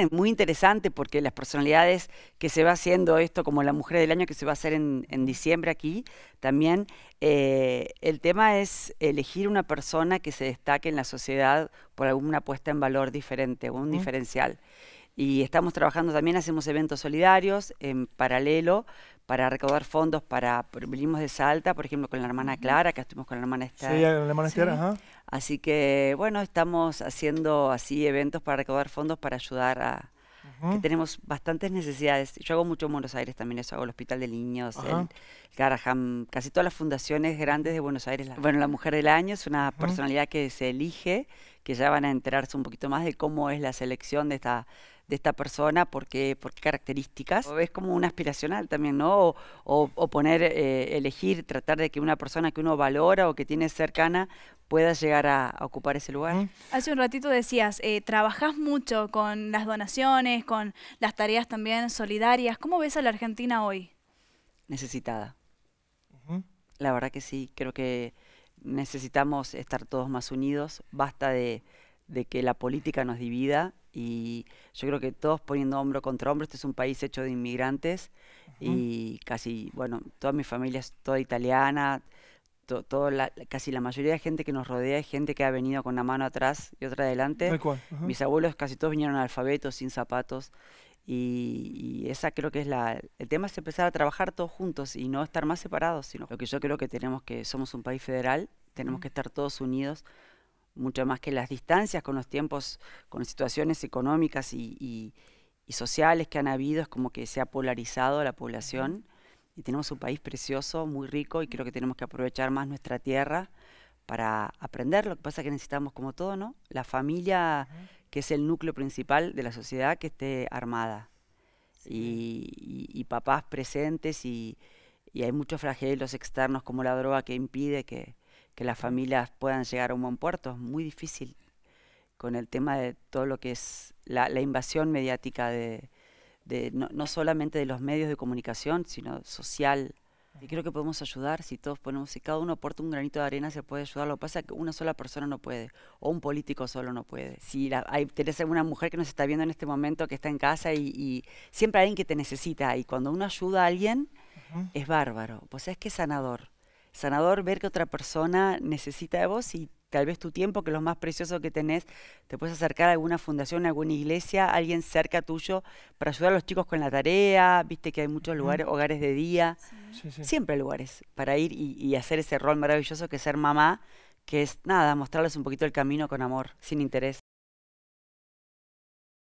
es muy interesante porque las personalidades que se va haciendo esto, como la mujer del año que se va a hacer en, diciembre aquí, también eh, el tema es elegir una persona que se destaque en la sociedad por alguna puesta en valor diferente, un diferencial. Y estamos trabajando también, hacemos eventos solidarios en paralelo para recaudar fondos para, venimos de Salta, por ejemplo, con la hermana Clara, que estuvimos con la hermana Esther. Sí, la hermana ajá. Así que, bueno, estamos haciendo así eventos para recaudar fondos para ayudar a, que tenemos bastantes necesidades. Yo hago mucho en Buenos Aires también, eso hago el Hospital de Niños, el Garaham, casi todas las fundaciones grandes de Buenos Aires. Bueno, la Mujer del Año es una personalidad que se elige, que ya van a enterarse un poquito más de cómo es la selección de esta de esta persona, por qué, características. es como un aspiracional también, ¿no? O, poner, eh, elegir, tratar de que una persona que uno valora o que tiene cercana pueda llegar a, ocupar ese lugar. Hace un ratito decías, trabajas eh, trabajás mucho con las donaciones, con las tareas también solidarias. ¿Cómo ves a la Argentina hoy? Necesitada. La verdad que sí, creo que necesitamos estar todos más unidos. Basta de que la política nos divida y yo creo que todos poniendo hombro contra hombro, este es un país hecho de inmigrantes y casi, bueno, toda mi familia es toda italiana, casi la mayoría de gente que nos rodea es gente que ha venido con una mano atrás y otra adelante. Mis abuelos casi todos vinieron alfabetos, sin zapatos. Y, esa creo que es la... El tema es empezar a trabajar todos juntos y no estar más separados, sino lo que yo creo que tenemos que... Somos un país federal, tenemos que estar todos unidos mucho más que las distancias con los tiempos, con situaciones económicas y, sociales que han habido, es como que se ha polarizado la población. Y tenemos un país precioso, muy rico, y creo que tenemos que aprovechar más nuestra tierra para aprender. Lo que pasa es que necesitamos, como todo, ¿no? La familia, que es el núcleo principal de la sociedad, que esté armada. Y, papás presentes y, y, hay muchos flagelos externos como la droga que impide que, que las familias puedan llegar a un buen puerto. Es muy difícil con el tema de todo lo que es la, invasión mediática de, no, solamente de los medios de comunicación, sino social. Y creo que podemos ayudar si todos ponemos, si cada uno aporta un granito de arena, se puede ayudar. Lo que pasa es que una sola persona no puede, o un político solo no puede. Si hay, tenés alguna mujer que nos está viendo en este momento, que está en casa, y, siempre hay alguien que te necesita, y cuando uno ayuda a alguien, es bárbaro. Pues es que es sanador sanador ver que otra persona necesita de vos y tal vez tu tiempo, que es lo más precioso que tenés, te puedes acercar a alguna fundación, a alguna iglesia, a alguien cerca tuyo para ayudar a los chicos con la tarea, viste que hay muchos lugares, hogares de día, siempre lugares para ir y, y, hacer ese rol maravilloso que es ser mamá, que es nada, mostrarles un poquito el camino con amor, sin interés.